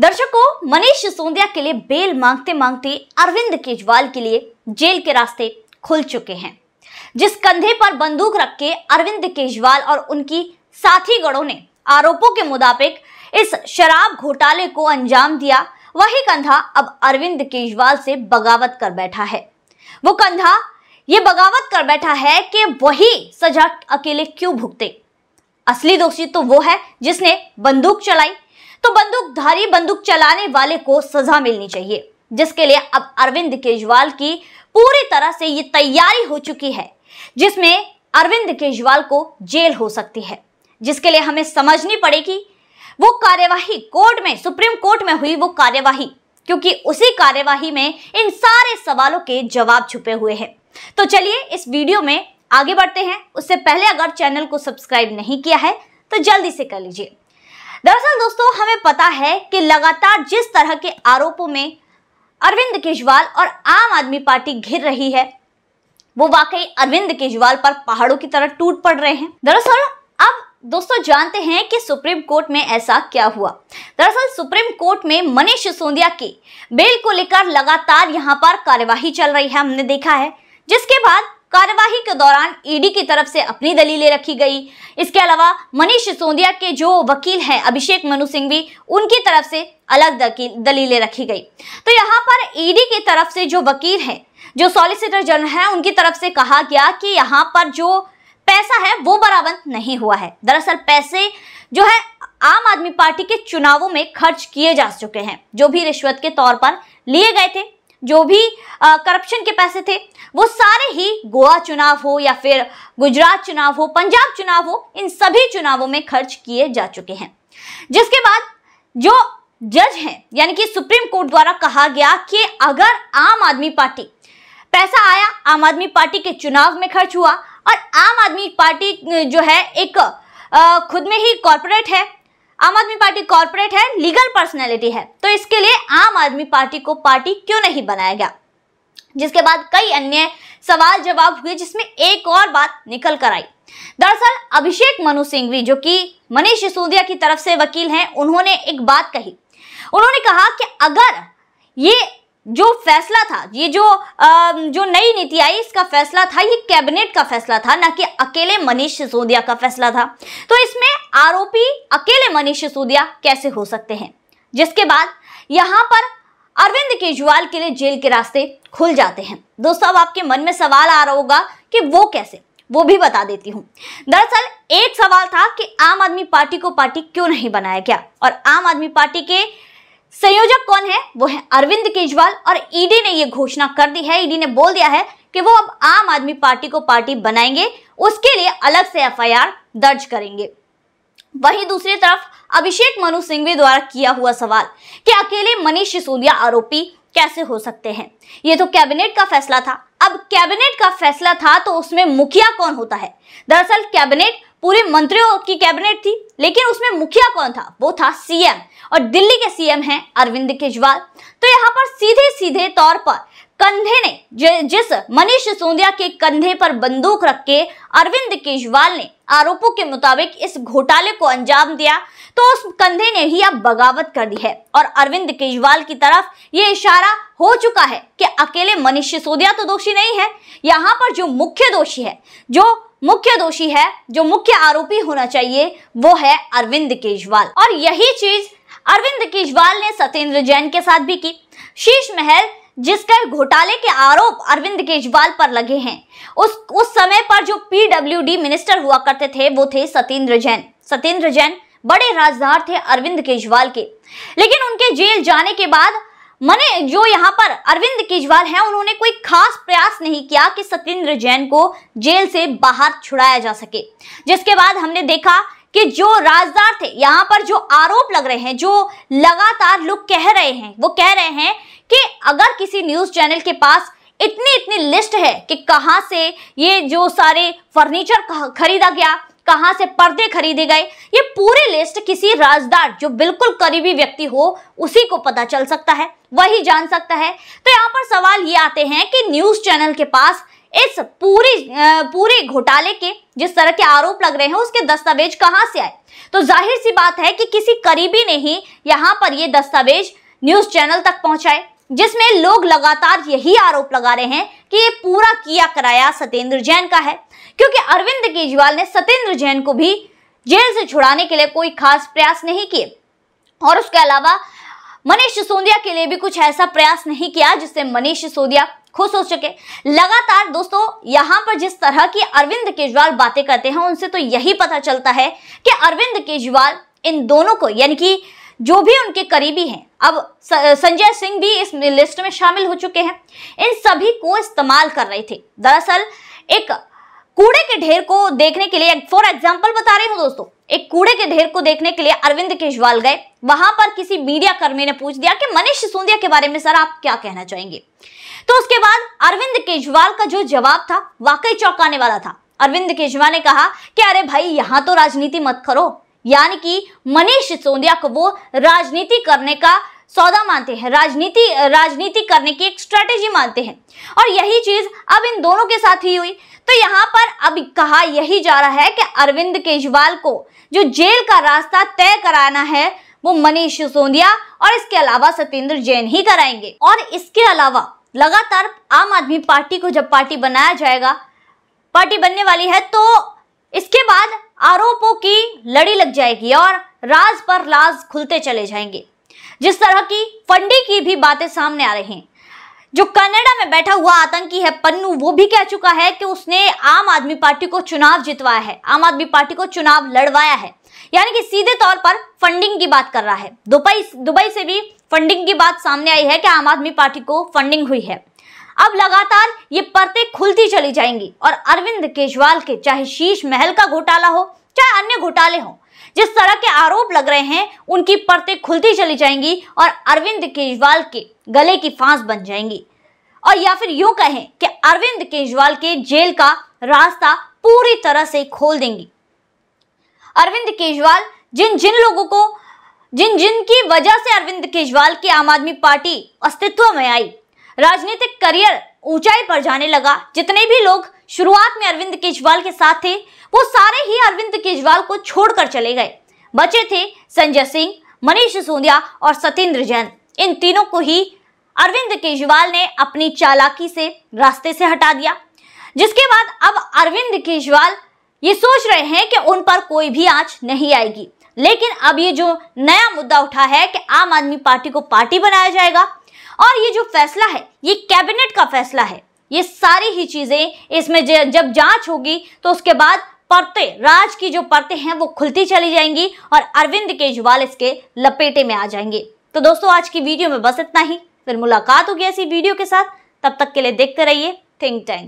दर्शकों मनीष सिसोदिया के लिए बेल मांगते मांगते अरविंद केजरीवाल के लिए जेल के रास्ते खुल चुके हैं जिस कंधे पर बंदूक रख के अरविंद केजरीवाल और उनकी साथी गणों ने आरोपों के मुताबिक इस शराब घोटाले को अंजाम दिया वही कंधा अब अरविंद केजरीवाल से बगावत कर बैठा है वो कंधा ये बगावत कर बैठा है कि वही सजा अकेले क्यों भुगते असली दोषी तो वो है जिसने बंदूक चलाई तो बंदूकधारी बंदूक चलाने वाले को सजा मिलनी चाहिए जिसके लिए अब अरविंद केजरीवाल की पूरी तरह से ये तैयारी हो चुकी है जिसमें अरविंद केजरीवाल को जेल हो सकती है जिसके लिए हमें समझनी पड़ेगी वो कार्यवाही कोर्ट में सुप्रीम कोर्ट में हुई वो कार्यवाही क्योंकि उसी कार्यवाही में इन सारे सवालों के जवाब छुपे हुए हैं तो चलिए इस वीडियो में आगे बढ़ते हैं उससे पहले अगर चैनल को सब्सक्राइब नहीं किया है तो जल्दी से कर लीजिए दरअसल दोस्तों हमें पता है कि लगातार जिस तरह के आरोपों में अरविंद केजरीवाल और आम आदमी पार्टी घिर रही है वो वाकई अरविंद केजरीवाल पर पहाड़ों की तरह टूट पड़ रहे हैं दरअसल अब दोस्तों जानते हैं कि सुप्रीम कोर्ट में ऐसा क्या हुआ दरअसल सुप्रीम कोर्ट में मनीष सिसोदिया के बेल को लेकर लगातार यहां पर कार्यवाही चल रही है हमने देखा है जिसके बाद कार्यवाही के दौरान ईडी की तरफ से अपनी दलीलें रखी गई इसके अलावा मनीष सिसोदिया के जो वकील हैं अभिषेक मनु सिंह भी उनकी तरफ से अलग दलीलें रखी गई तो यहाँ पर ईडी की तरफ से जो वकील हैं जो सॉलिसिटर जनरल हैं उनकी तरफ से कहा गया कि यहाँ पर जो पैसा है वो बराबर नहीं हुआ है दरअसल पैसे जो है आम आदमी पार्टी के चुनावों में खर्च किए जा चुके हैं जो भी रिश्वत के तौर पर लिए गए थे जो भी करप्शन के पैसे थे वो सारे ही गोवा चुनाव हो या फिर गुजरात चुनाव हो पंजाब चुनाव हो इन सभी चुनावों में खर्च किए जा चुके हैं जिसके बाद जो जज हैं यानी कि सुप्रीम कोर्ट द्वारा कहा गया कि अगर आम आदमी पार्टी पैसा आया आम आदमी पार्टी के चुनाव में खर्च हुआ और आम आदमी पार्टी जो है एक खुद में ही कॉरपोरेट है आम आदमी पार्टी कॉर्पोरेट है लीगल पर्सनैलिटी है तो इसके लिए आम आदमी पार्टी को पार्टी क्यों नहीं बनाया गया जिसके बाद कई अन्य सवाल जवाब हुए जिसमें एक और बात निकल कर आई दरअसल अभिषेक मनु सिंघवी जो कि मनीष सिसोदिया की तरफ से वकील हैं उन्होंने एक बात कही उन्होंने कहा कि अगर ये जो फैसला था ये जो आ, जो नई नीति आई इसका फैसला था ये कैबिनेट का फैसला था ना कि अकेले मनीष सिसोदिया का फैसला था तो इसमें आरोपी अकेले मनीष सिसोदिया कैसे हो सकते हैं जिसके बाद यहां पर अरविंद केजरीवाल के लिए जेल के रास्ते खुल जाते हैं दोस्तों अब आपके मन में सवाल आ रहा होगा कि वो कैसे वो भी बता देती हूँ दरअसल एक सवाल था कि आम आदमी पार्टी को पार्टी क्यों नहीं बनाया गया और आम आदमी पार्टी के संयोजक कौन है वो है अरविंद केजरीवाल और ईडी e ने ये घोषणा कर दी है ईडी e ने बोल दिया है कि वो अब आम आदमी पार्टी को पार्टी बनाएंगे उसके लिए अलग से एफआईआर दर्ज करेंगे वहीं दूसरी तरफ अभिषेक मनु सिंघवी द्वारा किया हुआ सवाल कि अकेले मनीष सिसोदिया आरोपी कैसे हो सकते हैं ये तो कैबिनेट का फैसला था अब कैबिनेट का फैसला था तो उसमें मुखिया कौन होता है दरअसल कैबिनेट पूरे मंत्रियों की कैबिनेट थी लेकिन उसमें मुखिया कौन था वो था सीएम और दिल्ली के सीएम हैं अरविंद केजरीवाल तो यहाँ पर सीधे सीधे तौर पर कंधे ने जिस मनीष सिसोदिया के कंधे पर बंदूक रख के अरविंद केजरीवाल ने आरोपों के मुताबिक इस घोटाले को अंजाम दिया तो उस कंधे ने ही अब बगावत कर दी है और अरविंद केजरीवाल की तरफ ये इशारा हो चुका है कि अकेले मनीष सिसोदिया तो दोषी नहीं है यहाँ पर जो मुख्य दोषी है जो मुख्य दोषी है जो मुख्य आरोपी होना चाहिए वो है अरविंद केजरीवाल और यही चीज अरविंद केजरीवाल ने सत्येंद्र जैन के साथ भी की शीश महल जिसके घोटाले के आरोप अरविंद केजरीवाल पर लगे हैं उस उस समय पर जो पीडब्ल्यूडी मिनिस्टर हुआ करते थे वो थे सतेंद्र जैन सतेंद्र जैन बड़े राजदार थे अरविंद केजरीवाल के लेकिन उनके जेल जाने के बाद मने जो यहाँ पर अरविंद केजरीवाल हैं उन्होंने कोई खास प्रयास नहीं किया कि सतेंद्र जैन को जेल से बाहर छुड़ाया जा सके जिसके बाद हमने देखा कि जो राजदार थे यहाँ पर जो आरोप लग रहे हैं जो लगातार लोग कह रहे हैं वो कह रहे हैं कि अगर किसी न्यूज़ चैनल के पास इतनी इतनी लिस्ट है कि कहाँ से ये जो सारे फर्नीचर खरीदा गया कहाँ से पर्दे खरीदे गए ये पूरी लिस्ट किसी राजदार जो बिल्कुल करीबी व्यक्ति हो उसी को पता चल सकता है वही जान सकता है तो यहाँ पर सवाल ये आते हैं कि न्यूज़ चैनल के पास इस पूरी पूरे घोटाले के जिस तरह के आरोप लग रहे हैं उसके दस्तावेज कहाँ से आए तो जाहिर सी बात है कि किसी करीबी ने ही यहाँ पर ये दस्तावेज न्यूज़ चैनल तक पहुँचाए जिसमें लोग लगातार यही आरोप लगा रहे हैं कि ये पूरा किया कराया सत्येंद्र जैन का है क्योंकि अरविंद केजरीवाल ने सत्येंद्र जैन को भी जेल से छुड़ाने के लिए कोई खास प्रयास नहीं किए और उसके अलावा मनीष सिसोदिया के लिए भी कुछ ऐसा प्रयास नहीं किया जिससे मनीष सिसोदिया खुश हो सके लगातार दोस्तों यहां पर जिस तरह की अरविंद केजरीवाल बातें करते हैं उनसे तो यही पता चलता है कि अरविंद केजरीवाल इन दोनों को यानी कि जो भी उनके करीबी हैं अब संजय सिंह भी इस लिस्ट में शामिल हो चुके हैं इन सभी को इस्तेमाल कर रहे थे दरअसल एक कूड़े के ढेर को देखने के लिए फॉर एग्जाम्पल बता रही हूँ दोस्तों एक कूड़े के ढेर को देखने के लिए अरविंद केजरीवाल गए वहां पर किसी मीडिया कर्मी ने पूछ दिया कि मनीष सिसोदिया के बारे में सर आप क्या कहना चाहेंगे तो उसके बाद अरविंद केजरीवाल का जो जवाब था वाकई चौंकाने वाला था अरविंद केजरीवाल ने कहा कि अरे भाई यहां तो राजनीति मत करो यानी कि मनीष सिसोदिया को वो राजनीति करने का सौदा मानते हैं राजनीति राजनीति करने की एक स्ट्रेटेजी मानते हैं और यही चीज अब इन दोनों के साथ ही हुई तो यहाँ पर अब कहा यही जा रहा है कि अरविंद केजरीवाल को जो जेल का रास्ता तय कराना है वो मनीष सिसोदिया और इसके अलावा सत्येंद्र जैन ही कराएंगे और इसके अलावा लगातार आम आदमी पार्टी को जब पार्टी बनाया जाएगा पार्टी बनने वाली है तो इसके बाद आरोपों की लड़ी लग जाएगी और राज पर राज खुलते चले जाएंगे जिस तरह की फंडी की भी बातें सामने आ रही हैं जो कनाडा में बैठा हुआ आतंकी है पन्नू वो भी कह चुका है कि उसने आम आदमी पार्टी को चुनाव जितवाया है आम आदमी पार्टी को चुनाव लड़वाया है यानी कि सीधे तौर पर फंडिंग की बात कर रहा है दुबई दुबई से भी फंडिंग की बात सामने आई है कि आम आदमी पार्टी को फंडिंग हुई है अब लगातार ये परतें खुलती चली जाएंगी और अरविंद केजरीवाल के चाहे शीश महल का घोटाला हो चाहे अन्य घोटाले हो जिस तरह के आरोप लग रहे हैं उनकी परतें खुलती चली जाएंगी और अरविंद केजरीवाल के गले की फांस बन जाएंगी और या फिर यूं कहें कि अरविंद केजरीवाल के जेल का रास्ता पूरी तरह से खोल देंगी अरविंद केजरीवाल जिन जिन लोगों को जिन जिन की वजह से अरविंद केजरीवाल की आम आदमी पार्टी अस्तित्व में आई राजनीतिक करियर ऊंचाई पर जाने लगा जितने भी लोग शुरुआत में अरविंद केजरीवाल के साथ थे वो सारे ही अरविंद केजरीवाल को छोड़कर चले गए बचे थे संजय सिंह मनीष सिसोदिया और सत्येंद्र जैन इन तीनों को ही अरविंद केजरीवाल ने अपनी चालाकी से रास्ते से हटा दिया जिसके बाद अब अरविंद केजरीवाल ये सोच रहे हैं कि उन पर कोई भी आंच नहीं आएगी लेकिन अब ये जो नया मुद्दा उठा है कि आम आदमी पार्टी को पार्टी बनाया जाएगा और ये जो फैसला है ये कैबिनेट का फैसला है ये सारी ही चीज़ें इसमें जब जांच होगी तो उसके बाद परते राज की जो परते हैं वो खुलती चली जाएंगी और अरविंद केजरीवाल इसके लपेटे में आ जाएंगे तो दोस्तों आज की वीडियो में बस इतना ही फिर मुलाकात होगी ऐसी वीडियो के साथ तब तक के लिए देखते रहिए थिंक टैंक